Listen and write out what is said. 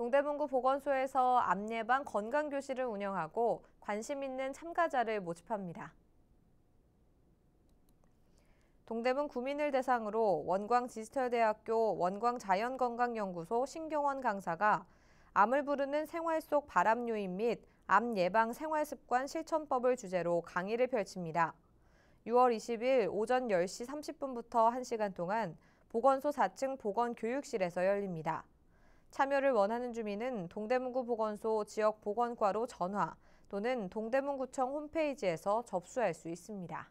동대문구 보건소에서 암예방 건강교실을 운영하고 관심 있는 참가자를 모집합니다. 동대문 구민을 대상으로 원광디지털대학교 원광자연건강연구소 신경원 강사가 암을 부르는 생활 속 발암 요인 및 암 예방 생활 습관 실천법을 주제로 강의를 펼칩니다. 6월 20일 오전 10시 30분부터 1시간 동안 보건소 4층 보건교육실에서 열립니다. 참여를 원하는 주민은 동대문구 보건소 지역 보건과로 전화 또는 동대문구청 홈페이지에서 접수할 수 있습니다.